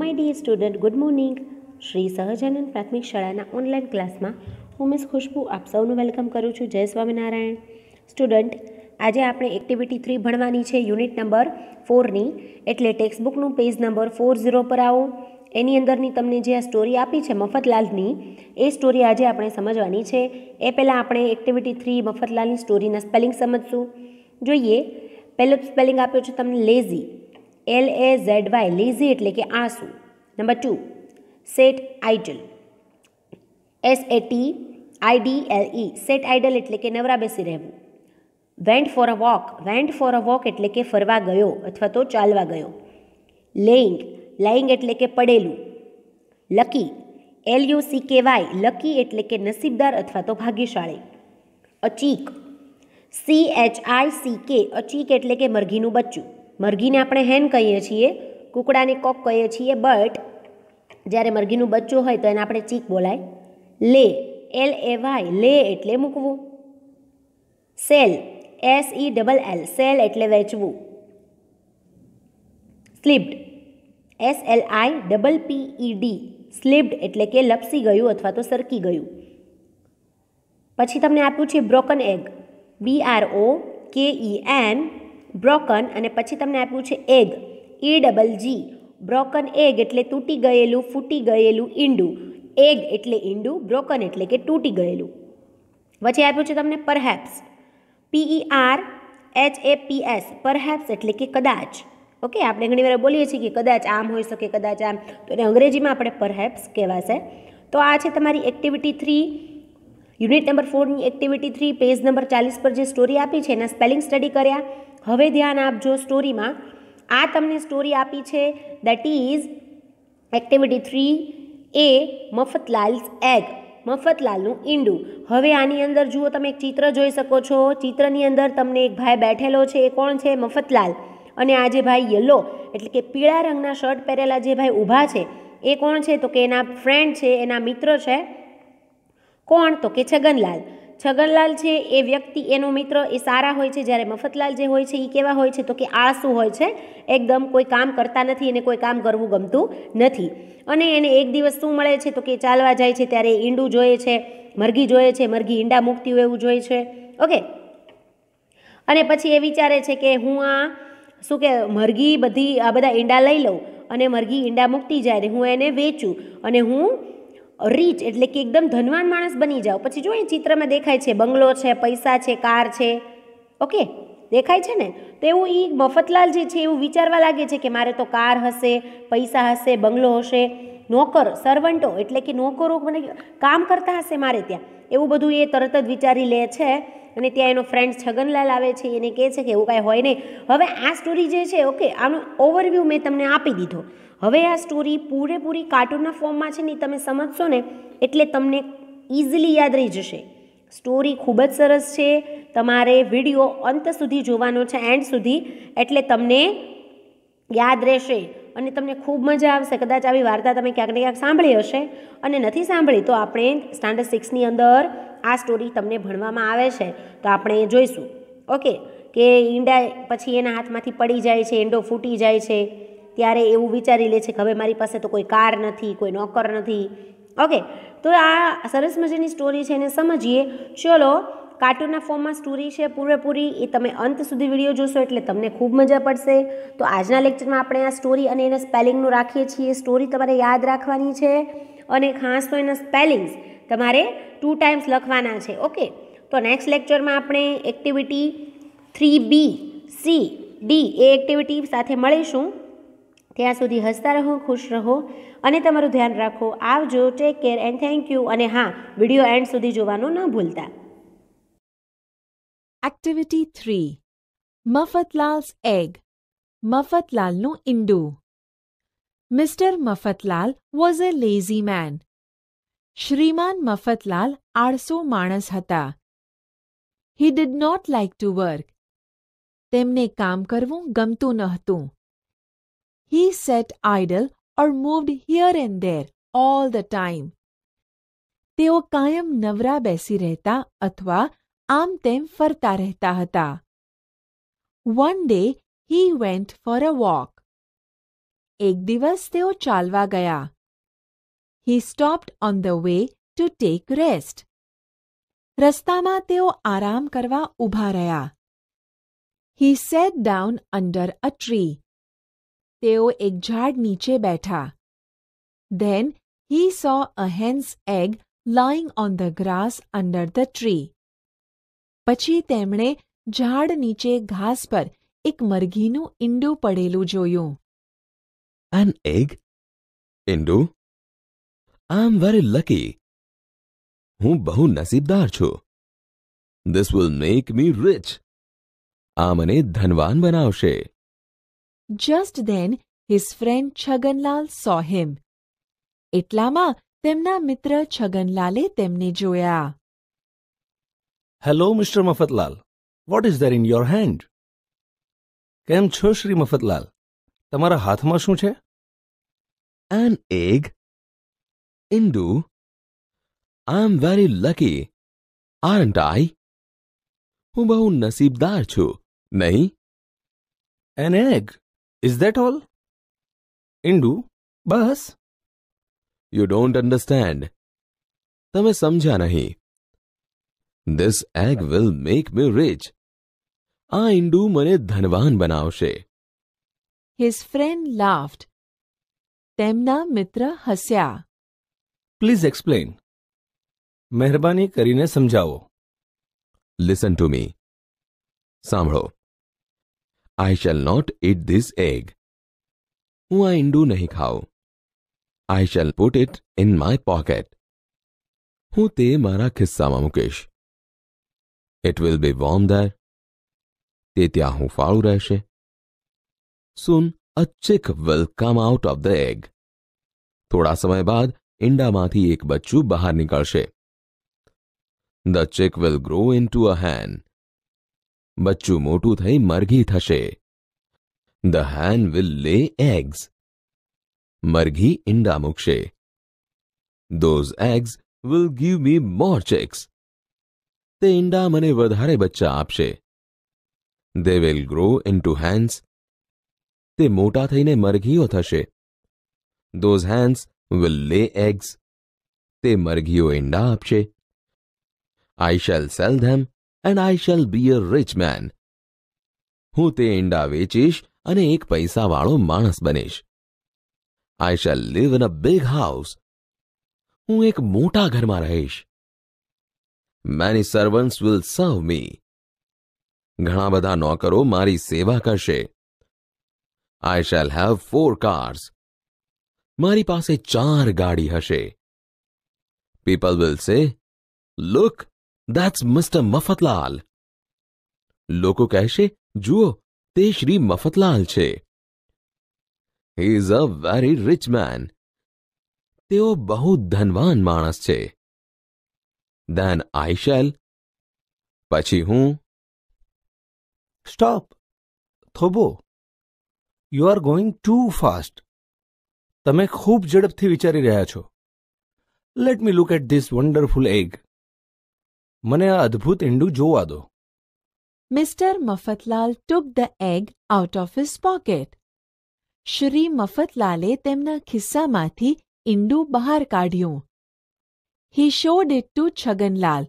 My dear student good morning Shri Sahajanand પ્રાથમિક શાળાના online ક્લાસમાં હું મિસ ખુશ્બુ આપ સૌનું વેલકમ કરું છું જય સ્વામિનારાયણ સ્ટુડન્ટ આજે આપણે એક્ટિવિટી થ્રી ભણવાની છે યુનિટ નંબર ફોરની એટલે ટેક્સ્ટબુકનું પેજ નંબર ફોર ઝીરો પર આવો એની અંદરની તમને જે આ સ્ટોરી આપી છે મફતલાલની એ સ્ટોરી આજે આપણે સમજવાની છે એ પહેલાં આપણે એક્ટિવિટી થ્રી મફતલાલની સ્ટોરીના સ્પેલિંગ સમજશું જોઈએ પહેલો સ્પેલિંગ આપ્યો છે તમને lazy L A Z Y lazy એટલે કે આંસુ number two sat idle S A T I D L E sat idle એટલે કે નવરા બેસી રહેવું went for a walk went for a walk એટલે કે ફરવા ગયો અથવા તો ચાલવા ગયો લેઇંગ લાઇંગ એટલે કે પડેલું lucky L U C K Y lucky એટલે કે નસીબદાર અથવા તો ભાગ્યશાળી a chick C H I C K a chick એટલે કે મરઘીનું બચ્ચું મરઘીને આપણે હેન કહીએ છીએ કુકડાને કોક કહીએ છીએ બટ જ્યારે મરઘીનું બચ્ચું હોય તો એને આપણે ચીક બોલાય લે એલ એ વાય લે એટલે મૂકવું sell S E double L sell એટલે વેચવું slipped S L I double P E D slipped એટલે કે લપસી ગયું અથવા તો સરકી ગયું પછી તમને આપ્યું છે broken egg B R O K E N broken અને પછી તમને આપ્યું છે egg E double G broken egg એટલે તૂટી ગયેલું ફૂટી ગયેલું ઈંડું એગ એટલે ઈંડું બ્રોકન એટલે કે તૂટી ગયેલું વચ્ચે આપ્યું છે તમને perhaps P E R H A P S perhaps એટલે કે કદાચ ઓકે આપણે ઘણી વાર બોલીએ છીએ કે કદાચ આમ હોઈ શકે કદાચ આમ તો એને અંગ્રેજીમાં આપણે પરહેપ્સ કહેવાશે તો આ છે તમારી એક્ટિવિટી થ્રી યુનિટ નંબર ફોરની એક્ટિવિટી થ્રી પેજ નંબર ચાલીસ પર જે સ્ટોરી આપી છે એના સ્પેલિંગ સ્ટડી કર્યા હવે ધ્યાન આપજો સ્ટોરીમાં આ તમને સ્ટોરી આપી છે that is activity three A Mafatlal's egg મફતલાલનું ઈંડું હવે આની અંદર જુઓ તમે એક ચિત્ર જોઈ શકો છો ચિત્રની અંદર તમને એક ભાઈ બેઠેલો છે એ કોણ છે મફતલાલ અને આ જે ભાઈ યલો એટલે કે પીળા રંગના શર્ટ પહેરેલા જે ભાઈ ઊભા છે એ કોણ છે તો કે એના ફ્રેન્ડ છે એના મિત્ર છે કોણ તો કે છગનલાલ છગનલાલ છે એ વ્યક્તિ એનો મિત્ર એ સારા હોય છે જ્યારે મફતલાલ જે હોય છે એ કેવા હોય છે તો કે આળસુ હોય છે એકદમ કોઈ કામ કરતા નથી એને કોઈ કામ કરવું ગમતું નથી અને એને એક દિવસ શું મળે છે તો કે ચાલવા જાય છે ત્યારે ઈંડું જોઈએ છે મરઘી જોઈએ છે મરઘી ઈંડા મૂકતી હોય એવું જોઈએ છે ઓકે અને પછી એ વિચારે છે કે હું આ શું કે મરઘી બધી આ બધા ઈંડા લઈ લઉં અને મરઘી ઈંડા મૂકતી જાય ને હું એને વેચું અને હું રીચ એટલે કે એકદમ ધનવાન માણસ બની જાઓ પછી જો એ ચિત્રમાં દેખાય છે બંગલો છે પૈસા છે કાર છે ઓકે દેખાય છે ને તો એવું એ મફતલાલ જે છે એવું વિચારવા લાગે છે કે મારે તો કાર હશે પૈસા હશે બંગલો હશે નોકર સર્વન્ટો એટલે કે નોકરો મને કામ કરતા હશે મારે ત્યાં એવું બધું એ તરત જ વિચારી લે છે અને ત્યાં એનો ફ્રેન્ડ છગનલાલ આવે છે એને કહે છે કે એવું કાંઈ હોય નહીં હવે આ સ્ટોરી જે છે ઓકે આનો ઓવરવ્યૂ મેં તમને આપી દીધો હવે આ સ્ટોરી પૂરેપૂરી કાર્ટૂનના ફોર્મમાં છે ને તમે સમજશો ને એટલે તમને ઇઝીલી યાદ રહી જશે સ્ટોરી ખૂબ જ સરસ છે તમારે વિડીયો અંત સુધી જોવાનો છે એન્ડ સુધી એટલે તમને યાદ રહેશે અને તમને ખૂબ મજા આવશે કદાચ આવી વાર્તા તમે ક્યાંક ને ક્યાંક સાંભળી હશે અને નથી સાંભળી તો આપણે સ્ટાન્ડર્ડ સિક્સની અંદર આ સ્ટોરી તમને ભણવામાં આવે છે તો આપણે જોઈશું ઓકે કે ઈંડા પછી એના હાથમાંથી પડી જાય છે એંડો ફૂટી જાય છે ત્યારે એવું વિચારી લે છે કે હવે મારી પાસે તો કોઈ કાર નથી કોઈ નોકર નથી ઓકે તો આ સરસ મજાની સ્ટોરી છે એને સમજીએ ચલો કાર્ટૂનના ફોર્મમાં સ્ટોરી છે પૂરેપૂરી એ તમે અંત સુધી વિડીયો જોશો એટલે તમને ખૂબ મજા પડશે તો આજના લેક્ચરમાં આપણે આ સ્ટોરી અને એને સ્પેલિંગનું રાખીએ છીએ સ્ટોરી તમારે યાદ રાખવાની છે અને ખાસ તો એના સ્પેલિંગ્સ તમારે ટુ ટાઈમ્સ લખવાના છે ઓકે તો નેક્સ્ટ લેક્ચરમાં આપણે activity three B C D A activity સાથે મળીશું ત્યાં સુધી હસતા રહો ખુશ રહો અને તમારું ધ્યાન રાખો આવજો take care and thank you અને હા વિડીયો એન્ડ સુધી જોવાનું ન ભૂલતા એક્ટિવિટી થ્રી મફતલાલ્સ એગ મફતલાલનું ઈંડું mister Mafatlal was a lazy man શ્રીમાન મફતલાલ આળસો માણસ હતા he did not like to work તેમને કામ કરવું ગમતું નહોતું He sat idle or moved here and there all the time. તેઓ કાયમ નવરા બેસી રહેતા અથવા આમ તેમ ફરતા રહેતા હતા. One day he went for a walk. એક દિવસ તેઓ ચાલવા ગયા. He stopped on the way to take rest. રસ્તામાં તેઓ આરામ કરવા ઊભા રહ્યા. He sat down under a tree. તેઓ એક ઝાડ નીચે બેઠા then he saw a hen's egg lying on the grass under the tree. પછી તેમણે ઝાડ નીચે ઘાસ પર એક મરઘીનું ઈંડું પડેલું જોયું. An egg? ઈંડુ? I am very lucky. હું બહુ નસીબદાર છું. This will make me rich. આ મને ધનવાન બનાવશે. just then his friend Chhaganlal saw him. એટલામાં તેમના મિત્ર છગનલાલે તેમને જોયા hello mister Mafatlal what is there in your hand કેમ છો શ્રી મફતલાલ તમારા હાથમાં શું છે એન એગ ઇન્દુ I am very lucky aren't I હું બહુ નસીબદાર છું નહીં an egg is that all इंडू बस यू डोंट अंडरस्टैंड तुम्हें समझा नहीं this egg will make me rich आ इंडू मने धनवान बनावशे हिज फ्रेंड लाफ्ड તેમના મિત્ર હસ્યા પ્લીઝ એક્સપ્લેન મહેરબાની કરીને સમજાવો લિસન ટુ મી સાંભળો I shall not eat this egg हूँ आई इंडू नहीं खाओ I shall put it in my pocket हूँ ते मारा खिस्सा मुकेश it will be warm there ते त्या हूँ फाड़ू रहे सुन a chick will come out of the egg थोड़ा समय बाद इंडा माथी एक बच्चू बाहर निकल से the chick will grow into a hen हैंड बच्चू मोटू थी मरघी थशे the hen will lay eggs मरघी ईंडा मुकशे those eggs will give me more chicks ते ईंडा मने वधारे बच्चा आपसे दे विल ग्रो इन टू हेन्स ते मोटा थईने मरघीओ थशे those hens will lay eggs मरघीओ ईंडा आपसे I shall sell them and I shall be a rich man હું તે ઈંડા વેચીશ અને એક પૈસાવાળો માણસ બનીશ I shall live in a big house હું એક મોટા ઘરમાં રહીશ મેની સર્વન્ટ્સ વિલ સર્વ મી ઘણા બધા નોકરો મારી સેવા કરશે I shall have four cars મારી પાસે ચાર ગાડી હશે people will say look That's Mr. Mafatlal લોકો કહેશે જુઓ તે શ્રી મફતલાલ છે he is a very rich man તેઓ બહુ ધનવાન માણસ છે દેન આઈ શેલ પછી હું સ્ટોપ થોબો you are going too fast તમે ખૂબ ઝડપથી વિચારી રહ્યા છો let me look at this wonderful egg મને આ અદ્ભુત ઈંડું જોવા દો mister Mafatlal took the egg out of his pocket Shri મફતલાલે તેમના ખિસ્સામાંથી ઈંડું બહાર કાઢ્યું he showed it to Chhaganlal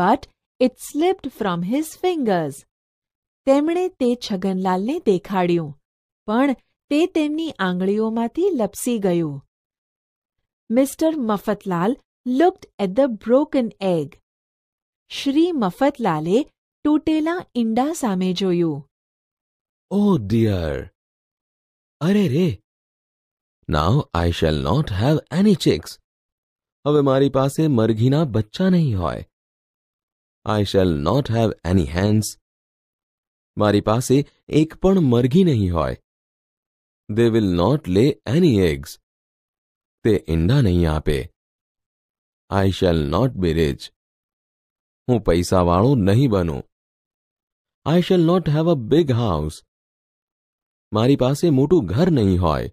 but it slipped from his fingers તેમણે તે છગનલાલને દેખાડ્યું પણ તે તેમની આંગળીઓમાંથી લપસી ગયું mister Mafatlal looked at the broken egg Shri મફતલાલે તૂટેલા ઈંડા સામે જોયું Oh dear. અરે રે. Now I shall not have any chicks. હવે મારી પાસે મરઘીના બચ્ચા નહીં હોય. I shall not have any hens. મારી પાસે એક પણ મરઘી નહીં હોય. They will not lay any eggs. તે ઈંડા નહીં આપે. I shall not be rich. હું પૈસાવાળો નહીં બનું I shall not have a big house મારી પાસે મોટું ઘર નહીં હોય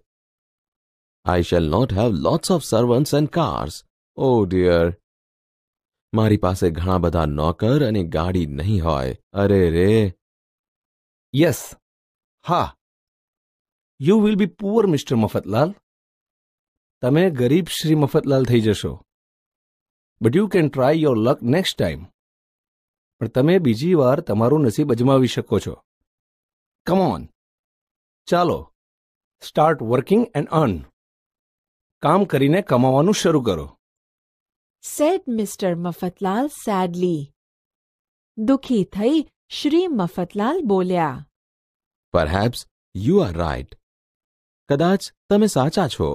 I shall not have lots of servants and cars oh dear મારી પાસે ઘણા બધા નોકર અને ગાડી નહીં હોય અરે રે યસ હા you will be poor mister Mafatlal તમે ગરીબ શ્રી મફતલાલ થઈ જશો but you can try your luck next time પણ તમે બીજી વાર તમારું નસીબ અજમાવી શકો છો કમ ઓન ચાલો સ્ટાર્ટ વર્કિંગ એન્ડ અર્ન કામ કરીને કમાવાનું શરૂ કરો સેટ મિસ્ટર મફતલાલ સેડલી દુખી થઈ શ્રી મફતલાલ બોલ્યા પરહેપ્સ યુ આર રાઇટ કદાચ તમે સાચા છો